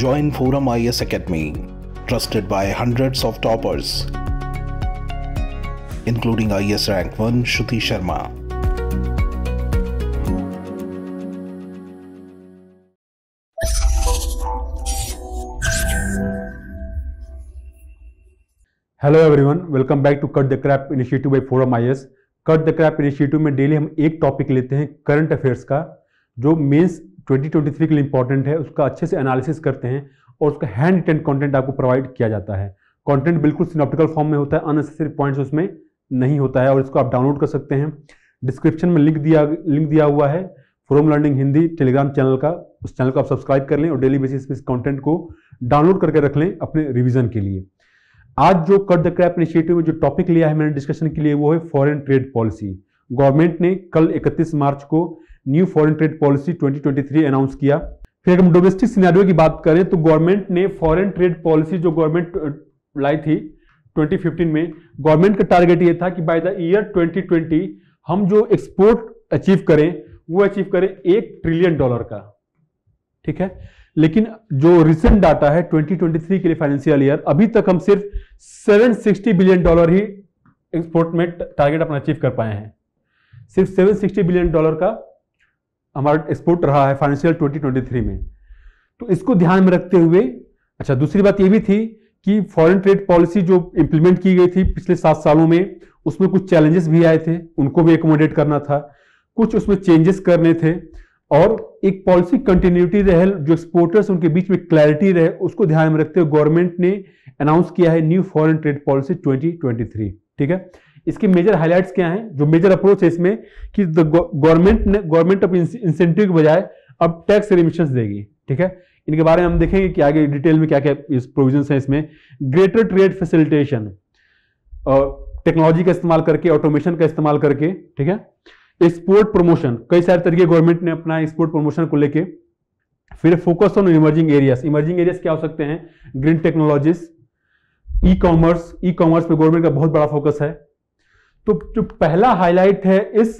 join Forum IS Academy, trusted by hundreds of toppers, including IS rank 1 Shruti Sharma. Hello everyone welcome back to cut the crap initiative by Forum I cut the crap initiative में daily हम एक topic लेते हैं current affairs का जो mains 2023 के लिए important है उसका अच्छे से एनालिसिस करते हैं और उसका हैंड रिटेन कॉन्टेंट आपको प्रोवाइड किया जाता है कॉन्टेंट बिल्कुल सिनॉप्टिकल फॉर्म में होता है अननेसेसरी पॉइंट्स उसमें नहीं होता है और इसको आप डाउनलोड कर सकते हैं डिस्क्रिप्शन में लिंक दिया लिंक दिया हुआ है from learning Hindi Telegram channel का उस चैनल को आप सब्सक्राइब कर लें और डेली बेसिस पे इस कंटेंट को डाउनलोड करके रख लें अपने रिवीजन के लिए आज जो कट द क्रैप इनिशिएटिव में जो टॉपिक लिया है मैंने डिस्कशन के लिए वो है फॉरेन ट्रेड पॉलिसी गवर्नमेंट ने कल 31 मार्च को new foreign trade policy 2023 announce किया फिर अगर हम डोमेस्टिक सिनेरियो की बात करें तो गवर्नमेंट ने फॉरेन ट्रेड पॉलिसी जो गवर्नमेंट लाई थी 2015 में गवर्नमेंट का टारगेट ये था कि बाय द ईयर 2020 हम जो एक्सपोर्ट अचीव करें वो अचीव करें एक ट्रिलियन डॉलर का ठीक है लेकिन जो रिसेंट डाटा है 2023 के लिए फाइनेंशियल ईयर अभी तक हम सिर्फ 760 बिलियन डॉलर ही एक्सपोर्ट में टारगेट अपना अचीव कर पाए हैं सिर्फ 760 बिलियन डॉलर का हमारा एक्सपोर्ट रहा है फाइनेंशियल 2023 में तो इसको ध्यान में रखते हुए अच्छा दूसरी बात ये भी थी कि फॉरेन ट्रेड पॉलिसी जो इंप्लीमेंट की गई थी पिछले सात सालों में उसमें कुछ चैलेंजेस भी आए थे उनको भी एकोमोडेट करना था कुछ उसमें चेंजेस करने थे और एक पॉलिसी कंटिन्यूटी रहे जो एक्सपोर्टर्स उनके बीच में क्लैरिटी रहे उसको ध्यान में रखते हुए गवर्नमेंट ने अनाउंस किया है न्यू फॉरेन ट्रेड पॉलिसी 2023 ठीक है इसके मेजर हाईलाइट्स क्या हैं जो मेजर अप्रोच है इसमें कि गवर्नमेंट ने गवर्नमेंट ऑफ इंसेंटिव के बजाय अब टैक्स रिमिशंस देगी ठीक है इनके बारे में हम देखेंगे कि आगे डिटेल में क्या क्या इस प्रोविजन है इसमें ग्रेटर ट्रेड फैसिलिटेशन टेक्नोलॉजी का इस्तेमाल करके ऑटोमेशन का इस्तेमाल करके ठीक है एक्सपोर्ट प्रमोशन कई सारे तरीके गवर्नमेंट ने अपना एक्सपोर्ट प्रमोशन को लेके फिर focus on emerging areas emerging areas क्या हो सकते हैं green technologies e commerce e commerce पे गवर्नमेंट का बहुत बड़ा फोकस है तो जो पहला हाईलाइट है इस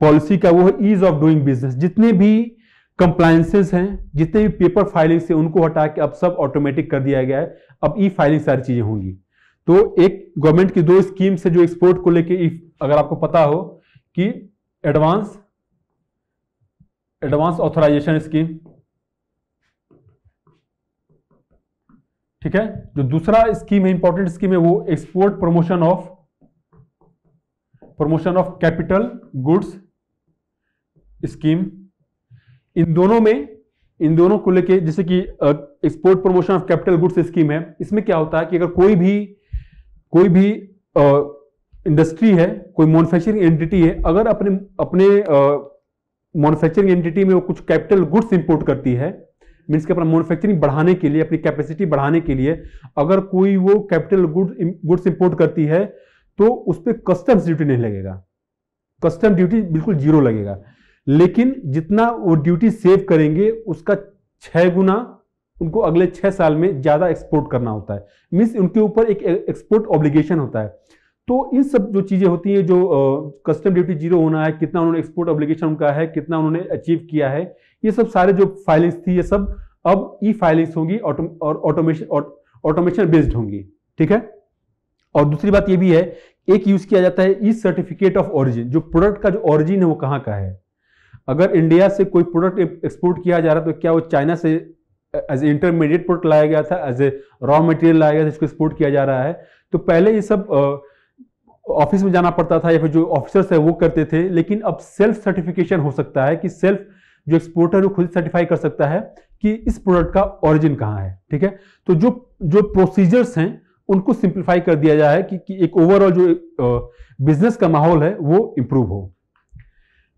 पॉलिसी का वो है ईज ऑफ डूइंग बिजनेस जितने भी कंप्लायसेस हैं जितने भी पेपर फाइलिंग से उनको हटा के अब सब ऑटोमेटिक कर दिया गया है अब ई फाइलिंग सारी चीजें होंगी तो एक गवर्नमेंट की दो स्कीम से जो एक्सपोर्ट को लेके अगर आपको पता हो कि एडवांस एडवांस ऑथोराइजेशन स्कीम ठीक है जो दूसरा स्कीम है इंपॉर्टेंट स्कीम है वो export promotion of promotion of capital goods scheme इन दोनों में इन दोनों को लेके जैसे कि export promotion of capital goods scheme है इसमें क्या होता है कि अगर कोई भी कोई भी इंडस्ट्री है कोई मैन्युफैक्चरिंग एंटिटी है अगर अपने अपने मैन्युफैक्चरिंग एंटिटी में वो कुछ कैपिटल गुड्स इंपोर्ट करती है मीन्स कि अपना मैन्युफैक्चरिंग बढ़ाने के लिए अपनी कैपेसिटी बढ़ाने के लिए अगर कोई वो कैपिटल गुड गुड्स इंपोर्ट करती है तो उस पर कस्टम्स ड्यूटी नहीं लगेगा कस्टम ड्यूटी बिल्कुल जीरो लगेगा लेकिन जितना वो ड्यूटी सेव करेंगे उसका छः गुना उनको अगले छः साल में ज़्यादा एक्सपोर्ट करना होता है मीन्स उनके ऊपर एक एक्सपोर्ट ऑब्लिगेशन होता है तो इन सब जो चीज़ें होती हैं जो कस्टम ड्यूटी जीरो होना है कितना उन्होंने एक्सपोर्ट ऑब्लिगेशन उनका है कितना उन्होंने अचीव किया है ये सब सारे जो फाइलिंग्स थी ये सब अब ई फाइलिंग्स होंगी और ऑटोमेशन ऑटोमेशन बेस्ड होंगी ठीक है और दूसरी बात ये भी है एक यूज किया जाता है ई सर्टिफिकेट ऑफ ओरिजिन जो प्रोडक्ट का जो ओरिजिन है वो कहाँ का है अगर इंडिया से कोई प्रोडक्ट एक्सपोर्ट किया जा रहा है तो क्या वो चाइना से एज इंटरमीडिएट प्रोडक्ट लाया गया था एज ए रॉ मटेरियल लाया गया था इसको एक्सपोर्ट किया जा रहा है तो पहले ये सब ऑफिस में जाना पड़ता था या फिर जो ऑफिसर्स है वो करते थे लेकिन अब सेल्फ सर्टिफिकेशन हो सकता है कि सेल्फ जो एक्सपोर्टर है खुद सर्टिफाई कर सकता है कि इस प्रोडक्ट का ओरिजिन कहाँ है ठीक है तो जो जो प्रोसीजर्स हैं उनको सिंप्लीफाई कर दिया जाए कि, कि एक ओवरऑल जो बिजनेस का माहौल है वो इम्प्रूव हो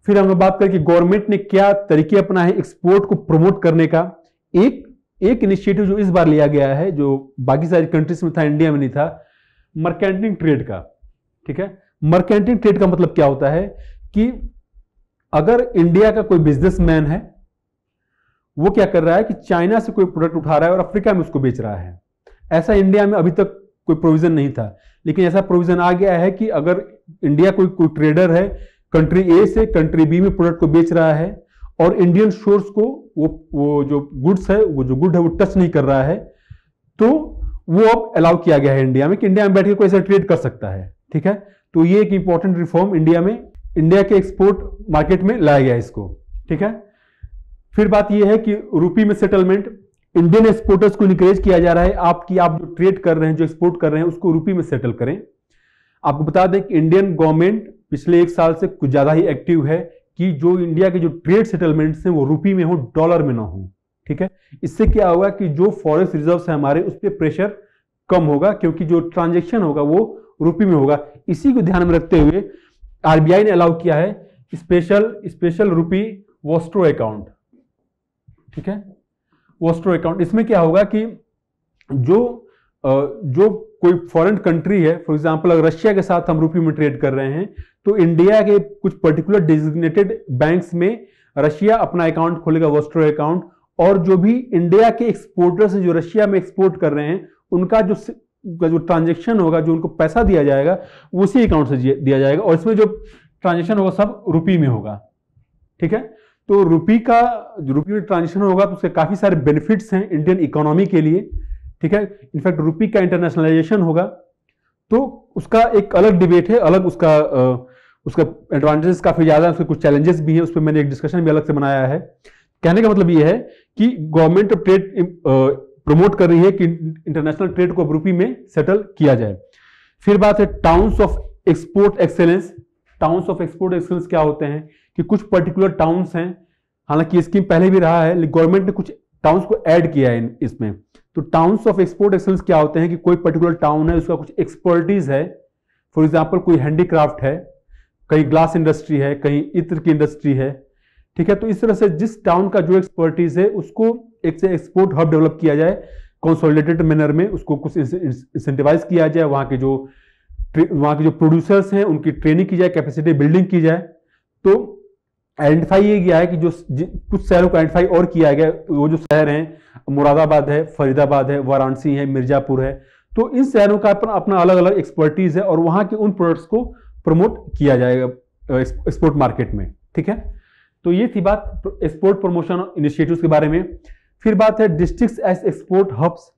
फिर हम बात करें कि गवर्नमेंट ने क्या तरीके अपना है एक्सपोर्ट को प्रमोट करने का एक एक इनिशिएटिव जो इस बार लिया गया है जो बाकी सारी कंट्रीज में था इंडिया में नहीं था मर्केंटिंग ट्रेड का ठीक है मर्केंटिंग ट्रेड का मतलब क्या होता है कि अगर इंडिया का कोई बिजनेसमैन है वो क्या कर रहा है कि चाइना से कोई प्रोडक्ट उठा रहा है और अफ्रीका में उसको बेच रहा है ऐसा इंडिया में अभी तक कोई प्रोविजन नहीं था लेकिन ऐसा प्रोविजन आ गया है कि अगर इंडिया कोई कोई ट्रेडर है कंट्री ए से कंट्री बी में प्रोडक्ट को बेच रहा है और इंडियन शोर्स को वो वो जो गुड्स है वो जो गुड है वो टच नहीं कर रहा है तो वो अब अलाउ किया गया है इंडिया में कि इंडिया में बैठ के कोई ऐसा ट्रेड कर सकता है ठीक है तो ये एक इंपॉर्टेंट रिफॉर्म इंडिया में इंडिया के एक्सपोर्ट मार्केट में लाया गया इसको ठीक है फिर बात यह है कि रूपी में सेटलमेंट इंडियन एक्सपोर्टर्स को इंकरेज किया जा रहा है आपकी आप जो ट्रेड कर रहे हैं जो एक्सपोर्ट कर रहे हैं उसको रूपी में सेटल करें आपको बता दें कि इंडियन गवर्नमेंट पिछले एक साल से कुछ ज़्यादा ही एक्टिव है कि जो इंडिया के जो ट्रेड सेटलमेंट्स हैं वो रूपी में हो डॉलर में ना हो ठीक है इससे क्या होगा कि जो फॉरेस्ट रिजर्व है हमारे उस पर प्रेशर कम होगा क्योंकि जो ट्रांजेक्शन होगा वो रूपी में होगा इसी को ध्यान में रखते हुए आरबीआई ने अलाउ किया है special special rupee vostro account ठीक है ओस्ट्रो अकाउंट इसमें क्या होगा कि जो जो कोई फॉरेन कंट्री है फॉर एग्जांपल अगर रशिया के साथ हम रुपये में ट्रेड कर रहे हैं तो इंडिया के कुछ पर्टिकुलर डिजिग्नेटेड बैंक्स में रशिया अपना अकाउंट खोलेगा वोस्ट्रो अकाउंट और जो भी इंडिया के एक्सपोर्टर्स जो रशिया में एक्सपोर्ट कर रहे हैं उनका जो जो ट्रांजेक्शन होगा जो उनको पैसा दिया जाएगा उसी अकाउंट से दिया जाएगा और इसमें जो ट्रांजेक्शन होगा सब रुपी में होगा ठीक है तो रुपी का रुपी में ट्रांजेक्शन होगा तो उसके काफ़ी सारे बेनिफिट्स हैं इंडियन इकोनॉमी के लिए ठीक है इनफैक्ट रुपी का इंटरनेशनलाइजेशन होगा तो उसका एक अलग डिबेट है अलग उसका उसका एडवांटेजेस काफ़ी ज़्यादा है उसके कुछ चैलेंजेस भी हैं उस पर मैंने एक डिस्कशन भी अलग से बनाया है कहने का मतलब ये है कि गवर्नमेंट ऑफ ट्रेड प्रमोट कर रही है कि इंटरनेशनल ट्रेड को रूपी में सेटल किया जाए फिर बात है towns of export excellence towns of export excellence क्या होते हैं कि कुछ पर्टिकुलर टाउन्स हैं हालांकि स्कीम पहले भी रहा है गवर्नमेंट ने कुछ टाउन्स को ऐड किया है इसमें तो टाउन्स ऑफ एक्सपोर्ट एक्सलेंस क्या होते हैं कि कोई पर्टिकुलर टाउन है उसका कुछ एक्सपर्टीज है फॉर एग्जाम्पल कोई हैंडीक्राफ्ट है कहीं ग्लास इंडस्ट्री है कहीं इत्र की इंडस्ट्री है ठीक है तो इस तरह से जिस टाउन का जो एक्सपर्टीज है उसको एक से एक्सपोर्ट हब डेवलप किया जाए कंसोलिडेटेड मैनर में उसको कुछ इंसेंटिवाइज किया जाए वहाँ के जो वहाँ के जो प्रोड्यूसर्स हैं उनकी ट्रेनिंग की जाए कैपेसिटी बिल्डिंग की जाए तो आइडेंटिफाई ये किया है कि जो कुछ शहरों को आइडेंटिफाई और किया गया वो जो शहर हैं मुरादाबाद है फरीदाबाद है वाराणसी है मिर्जापुर है तो इन शहरों का अपना अपना अलग अलग एक्सपर्टीज है और वहाँ के उन प्रोडक्ट्स को प्रमोट किया जाएगा एक्सपोर्ट मार्केट में ठीक है तो ये थी बात एक्सपोर्ट प्रमोशन इनिशिएटिव के बारे में फिर बात है डिस्ट्रिक्ट एज एक्सपोर्ट हब्स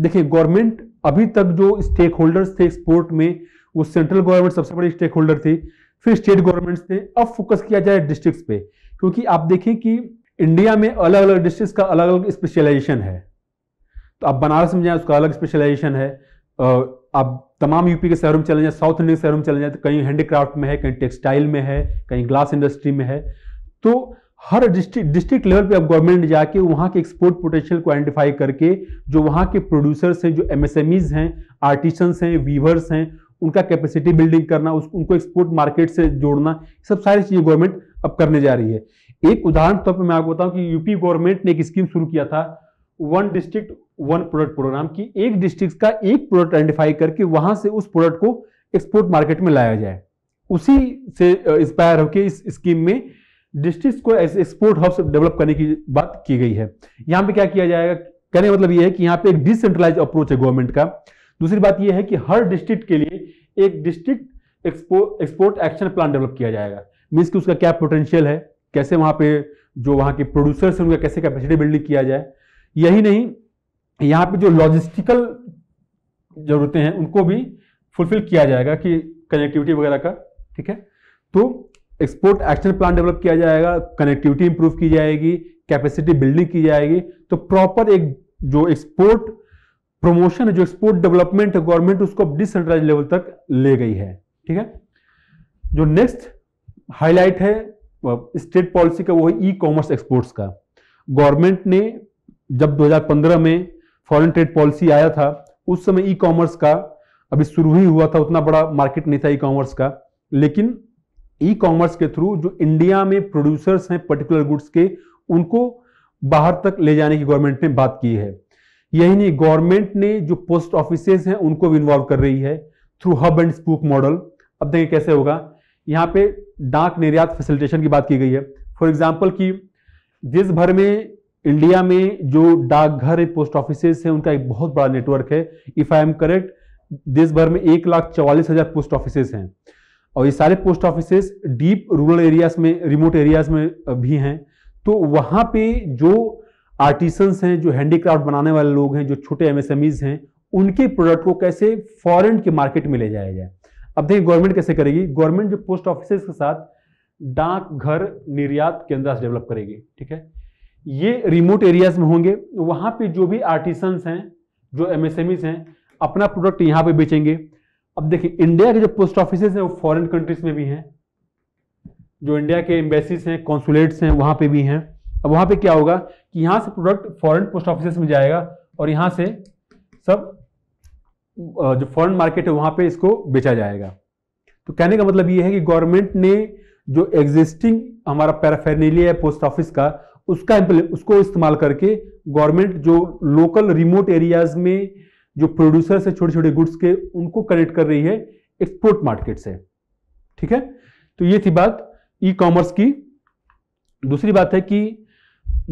देखिए गवर्नमेंट अभी तक जो स्टेक होल्डर्स थे एक्सपोर्ट में वो सेंट्रल गवर्नमेंट सबसे बड़ी स्टेक होल्डर थी फिर स्टेट गवर्नमेंट थे अब फोकस किया जाए डिस्ट्रिक्ट पे क्योंकि आप देखें कि इंडिया में अलग अलग डिस्ट्रिक्ट का अलग अलग स्पेशलाइजेशन है तो आप बनारस में जाए उसका अलग स्पेशलाइजेशन है आप तमाम यूपी के शहरों में चले जाए साउथ इंडियन शहरों में चले जाए तो कहीं हैंडीक्राफ्ट में है कहीं टेक्सटाइल में है कहीं ग्लास इंडस्ट्री में है तो हर डिस्ट्रिक्ट डिस्ट्रिक्ट लेवल पे अब गवर्नमेंट जाके वहाँ के एक्सपोर्ट पोटेंशियल को आइडेंटिफाई करके जो वहाँ के प्रोड्यूसर्स हैं जो एमएसएमईज हैं आर्टिसंस हैं वीवर्स हैं उनका कैपेसिटी बिल्डिंग करना उस, उनको एक्सपोर्ट मार्केट से जोड़ना सब सारी चीज़ें गवर्नमेंट अब करने जा रही है एक उदाहरण तौर पर मैं आपको बताऊं कि यूपी गवर्नमेंट ने एक स्कीम शुरू किया था one district one product programme की एक डिस्ट्रिक्ट का एक प्रोडक्ट आइडेंटिफाई करके वहां से उस प्रोडक्ट को एक्सपोर्ट मार्केट में लाया जाए उसी से इंस्पायर होकर इस स्कीम में डिस्ट्रिक्ट को एक्सपोर्ट हब डेवलप करने की बात की गई है यहां पे क्या किया जाएगा कहने मतलब यह है कि यहां पे एक डिसेंट्रलाइज अप्रोच है गवर्नमेंट का दूसरी बात यह है कि हर डिस्ट्रिक्ट के लिए एक district export action plan develop किया जाएगा मीन्स कि उसका क्या पोटेंशियल है कैसे वहां पे जो वहां के प्रोड्यूसर्स हैं उनका कैसे कैपेसिटी बिल्डिंग किया जाए यही नहीं यहाँ पे जो लॉजिस्टिकल जरूरतें हैं उनको भी फुलफिल किया जाएगा कि कनेक्टिविटी वगैरह का ठीक है तो एक्सपोर्ट एक्शन प्लान डेवलप किया जाएगा कनेक्टिविटी इंप्रूव की जाएगी कैपेसिटी बिल्डिंग की जाएगी तो प्रॉपर एक जो एक्सपोर्ट प्रमोशन है जो एक्सपोर्ट डेवलपमेंट है गवर्नमेंट उसको डिसेंट्रलाइज लेवल तक ले गई है ठीक है जो नेक्स्ट हाईलाइट है स्टेट पॉलिसी का वो है ई कॉमर्स एक्सपोर्ट्स का गवर्नमेंट ने जब 2015 में फॉरेन ट्रेड पॉलिसी आया था उस समय ई कॉमर्स का अभी शुरू ही हुआ था उतना बड़ा मार्केट नहीं था ई कॉमर्स का लेकिन ई कॉमर्स के थ्रू जो इंडिया में प्रोड्यूसर्स हैं पर्टिकुलर गुड्स के उनको बाहर तक ले जाने की गवर्नमेंट ने बात की है यही नहीं गवर्नमेंट ने जो पोस्ट ऑफिसेज हैं उनको भी इन्वॉल्व कर रही है through hub and spoke model अब देखिए कैसे होगा यहाँ पे डाक निर्यात फैसिलिटेशन की बात की गई है फॉर एग्जाम्पल की देश भर में इंडिया में जो डाकघर पोस्ट ऑफिस हैं उनका एक बहुत बड़ा नेटवर्क है इफ़ आई एम करेक्ट देश भर में एक लाख चौवालीस हज़ार पोस्ट ऑफिस हैं और ये सारे post office deep rural areas में रिमोट एरियाज में भी हैं तो वहां पे जो आर्टिसंस हैं जो हैंडीक्राफ्ट बनाने वाले लोग हैं जो छोटे एमएसएमईज हैं उनके प्रोडक्ट को कैसे फॉरेन के मार्केट में ले जाया जाए अब देखिए गवर्नमेंट कैसे करेगी गवर्नमेंट जो पोस्ट ऑफिस के साथ डाक घर निर्यात केंद्र डेवलप करेगी ठीक है ये रिमोट एरियाज में होंगे वहां पे जो भी आर्टिसंस हैं जो एमएसएमईज हैं अपना प्रोडक्ट यहाँ पे बेचेंगे अब देखिए इंडिया के जो पोस्ट ऑफिस हैं वो फॉरेन कंट्रीज में भी हैं जो इंडिया के एम्बेसीज हैं कॉन्सुलेट्स हैं वहां पे भी हैं अब वहां पे क्या होगा कि यहां से प्रोडक्ट फॉरेन पोस्ट ऑफिस में जाएगा और यहां से सब जो फॉरेन मार्केट है वहां पे इसको बेचा जाएगा तो कहने का मतलब यह है कि गवर्नमेंट ने जो एग्जिस्टिंग हमारा पैराफेनेलिया है पोस्ट ऑफिस का उसका उसको इस्तेमाल करके गवर्नमेंट जो लोकल रिमोट एरियाज में जो प्रोड्यूसर्स है छोटे छोटे गुड्स के उनको कनेक्ट कर रही है एक्सपोर्ट मार्केट से ठीक है तो ये थी बात ई कॉमर्स की दूसरी बात है कि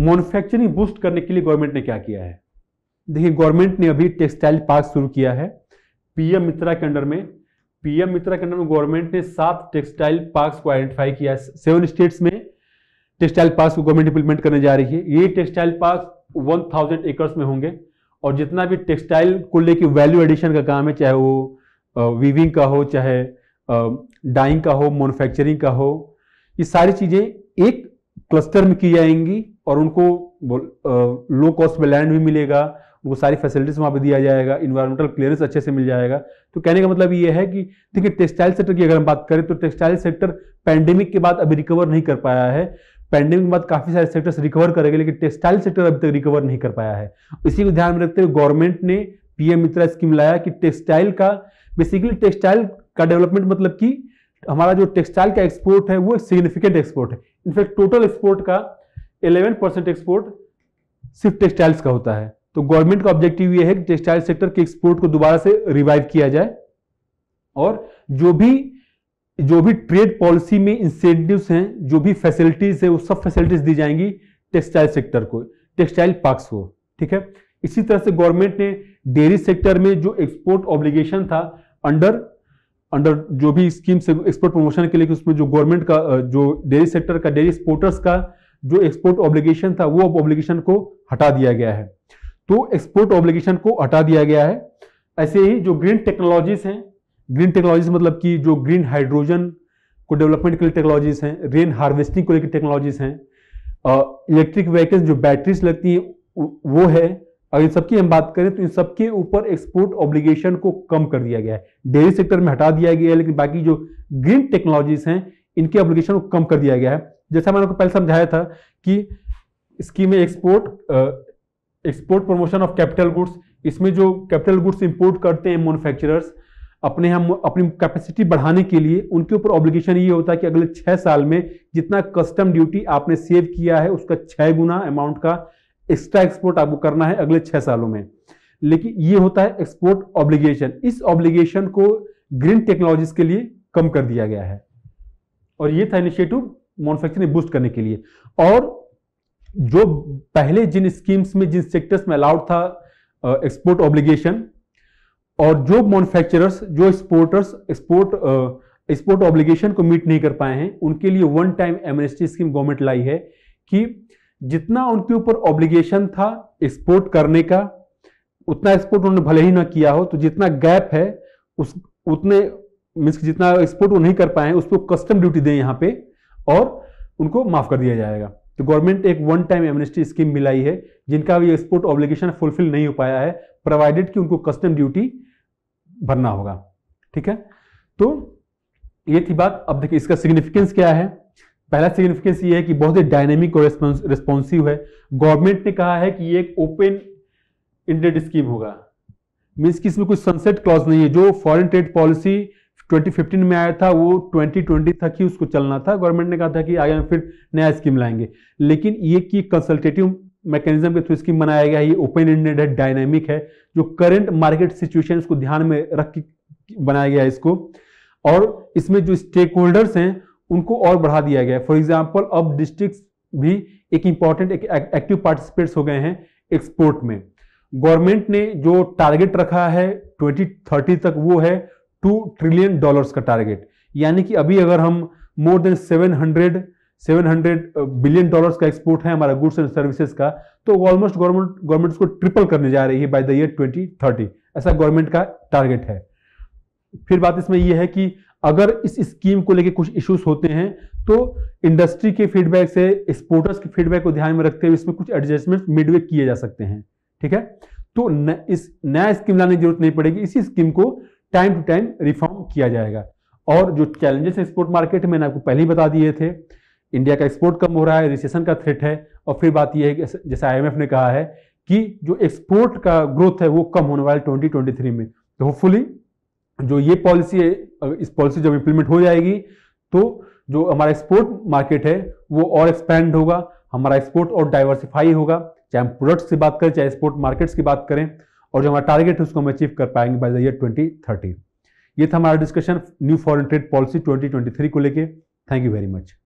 मैन्युफैक्चरिंग बूस्ट करने के लिए गवर्नमेंट ने क्या किया है देखिए गवर्नमेंट ने अभी टेक्सटाइल पार्क शुरू किया है पीएम मित्रा के अंडर में पीएम मित्रा के अंडर में गवर्नमेंट ने सात टेक्सटाइल पार्क को आइडेंटिफाई किया है सेवन स्टेट्स में टेक्सटाइल पार्क को गवर्नमेंट इंप्लीमेंट करने जा रही है ये textile park one thousand acres में होंगे और जितना भी टेक्सटाइल को लेकर वैल्यू एडिशन का काम है चाहे वो वीविंग का हो चाहे डाइंग का हो मैनुफैक्चरिंग का हो ये सारी चीज़ें एक क्लस्टर में की जाएंगी और उनको लो कॉस्ट में लैंड भी मिलेगा उनको सारी फैसिलिटीज वहाँ पर दिया जाएगा इन्वायरमेंटल क्लियरेंस अच्छे से मिल जाएगा तो कहने का मतलब ये है कि देखिए टेक्सटाइल सेक्टर की अगर हम बात करें तो टेक्सटाइल सेक्टर पैंडेमिक के बाद अभी रिकवर नहीं कर पाया है पैंडेमिक के बाद काफी सारे सेक्टर्स रिकवर करेंगे लेकिन टेक्सटाइल सेक्टर अभी तक रिकवर नहीं कर पाया है इसी को ध्यान में रखते हुए गवर्नमेंट ने पीएम मित्रा स्कीम लाया कि टेक्सटाइल का बेसिकली टेक्सटाइल का डेवलपमेंट मतलब की हमारा जो टेक्सटाइल का एक्सपोर्ट है वो सिग्निफिकेंट एक्सपोर्ट है इनफैक्ट टोटल एक्सपोर्ट का 11 परसेंट एक्सपोर्ट सिर्फ टेक्सटाइल्स का होता है तो गवर्नमेंट का ऑब्जेक्टिव ये है कि टेक्सटाइल सेक्टर के एक्सपोर्ट को दोबारा से रिवाइव किया जाए और जो भी जो भी ट्रेड पॉलिसी में इंसेंटिव हैं जो भी फैसिलिटीज है वो सब फैसिलिटीज दी जाएंगी टेक्सटाइल सेक्टर को टेक्सटाइल पार्क्स को ठीक है इसी तरह से गवर्नमेंट ने डेयरी सेक्टर में जो एक्सपोर्ट ऑब्लिगेशन था अंडर अंडर जो भी स्कीम्स एक्सपोर्ट प्रमोशन के लिए उसमें जो गवर्नमेंट का जो डेयरी सेक्टर का डेयरी एक्सपोर्टर्स का जो एक्सपोर्ट ऑब्लिगेशन था वो ऑब्लिगेशन को हटा दिया गया है तो एक्सपोर्ट ऑब्लिगेशन को हटा दिया गया है ऐसे ही जो ग्रीन टेक्नोलॉजीज हैं ग्रीन टेक्नोलॉजीज मतलब कि जो ग्रीन हाइड्रोजन को डेवलपमेंट के लिए टेक्नोलॉजीज हैं रेन हार्वेस्टिंग को लेकर टेक्नोलॉजीज हैं इलेक्ट्रिक व्हीकल्स जो बैटरीज लगती हैं वो है अगर इन सबकी हम बात करें तो इन सबके ऊपर एक्सपोर्ट ऑब्लिगेशन को कम कर दिया गया है डेयरी सेक्टर में हटा दिया गया है लेकिन बाकी जो ग्रीन टेक्नोलॉजीज हैं इनके ऑब्लिगेशन को कम कर दिया गया है जैसा मैंने आपको पहले समझाया था कि में export export promotion of capital goods इसमें जो कैपिटल गुड्स इंपोर्ट करते हैं मैनुफैक्चरर्स अपने हम अपनी कैपेसिटी बढ़ाने के लिए उनके ऊपर ऑब्लिगेशन ये होता है कि अगले छः साल में जितना कस्टम ड्यूटी आपने सेव किया है उसका छः गुना अमाउंट का एक्स्ट्रा एक्सपोर्ट आपको करना है अगले छह सालों में लेकिन ये होता है एक्सपोर्ट ऑब्लिगेशन इस ऑब्लिगेशन को ग्रीन टेक्नोलॉजीज के लिए कम कर दिया गया है और ये था इनिशिएटिव मैनुफैक्चरिंग बूस्ट करने के लिए और जो पहले जिन स्कीम्स में जिन सेक्टर्स में अलाउड था एक्सपोर्ट ऑब्लिगेशन और जो मैनुफैक्चरर्स जो एक्सपोर्टर्स एक्सपोर्ट एक्सपोर्ट ऑब्लिगेशन को मीट नहीं कर पाए हैं उनके लिए one time amnesty scheme government लाई है कि जितना उनके ऊपर ऑब्लिगेशन था एक्सपोर्ट करने का उतना एक्सपोर्ट उन्होंने भले ही ना किया हो तो जितना गैप है उस उतने मीन्स जितना एक्सपोर्ट वो नहीं कर पाए उसको कस्टम ड्यूटी दें यहाँ पे और उनको माफ कर दिया जाएगा तो गवर्नमेंट एक वन टाइम एमनेस्टी स्कीम मिलाई है जिनका भी एक्सपोर्ट ऑब्लिगेशन फुलफिल नहीं हो पाया है प्रोवाइडेड कि उनको कस्टम ड्यूटी भरना होगा ठीक है तो ये थी बात अब देखिए इसका सिग्निफिकेंस क्या है पहला सिग्निफिकेंस ये है कि बहुत ही डायनेमिक और रिस्पॉन्सिव है गवर्नमेंट ने कहा है कि ये एक ओपन इंडेड स्कीम होगा मीन्स कि इसमें कोई सनसेट क्लॉज नहीं है जो फॉरेन ट्रेड पॉलिसी 2015 में आया था वो 2020 तक ही उसको चलना था गवर्नमेंट ने कहा था कि आगे हम फिर नया स्कीम लाएंगे लेकिन ये कि कंसल्टेटिव मैकेनिज्म के थ्रू स्कीम बनाया गया है ये ओपन इंडेड है डायनेमिक है जो करंट मार्केट सिचुएशन को ध्यान में रख के बनाया गया है इसको और इसमें जो स्टेक होल्डर्स हैं उनको और बढ़ा दिया गया है फॉर एग्जाम्पल अब डिस्ट्रिक्ट भी एक इंपॉर्टेंट एक एक्टिव पार्टिसिपेट्स हो गए हैं एक्सपोर्ट में गवर्नमेंट ने जो टारगेट रखा है 2030 तक वो है टू ट्रिलियन डॉलर्स का टारगेट यानी कि अभी अगर हम मोर देन 700 700 बिलियन डॉलर्स का एक्सपोर्ट है हमारा गुड्स एंड सर्विसेज का तो ऑलमोस्ट गवर्नमेंट गवर्नमेंट उसको ट्रिपल करने जा रही है बाय द ईयर 2030 ऐसा गवर्नमेंट का टारगेट है फिर बात इसमें यह है कि अगर इस स्कीम को लेके कुछ इश्यूज होते हैं तो इंडस्ट्री के फीडबैक से एक्सपोर्टर्स के फीडबैक को ध्यान में रखते हुए इसमें कुछ एडजस्टमेंट मिडवे किए जा सकते हैं ठीक है तो न, इस नया स्कीम लाने की जरूरत नहीं पड़ेगी इसी स्कीम को टाइम टू टाइम रिफॉर्म किया जाएगा और जो चैलेंजेस हैं एक्सपोर्ट मार्केट मैंने आपको पहले ही बता दिए थे इंडिया का एक्सपोर्ट कम हो रहा है रिसेशन का थ्रेट है और फिर बात यह है कि जैसे आईएमएफ ने कहा है कि जो एक्सपोर्ट का ग्रोथ है वो कम होने वाला है 2023 में तो होपफुली जो ये पॉलिसी है इस पॉलिसी जब इम्प्लीमेंट हो जाएगी तो जो हमारा एक्सपोर्ट मार्केट है वो और एक्सपैंड होगा हमारा एक्सपोर्ट और डाइवर्सिफाई होगा चाहे हम प्रोडक्ट्स की बात करें चाहे एक्सपोर्ट मार्केट्स की बात करें और जो हमारा टारगेट है उसको हम अचीव कर पाएंगे बाय द ईयर 2030 ये था हमारा discussion new foreign trade policy 2023 को लेके थैंक यू वेरी मच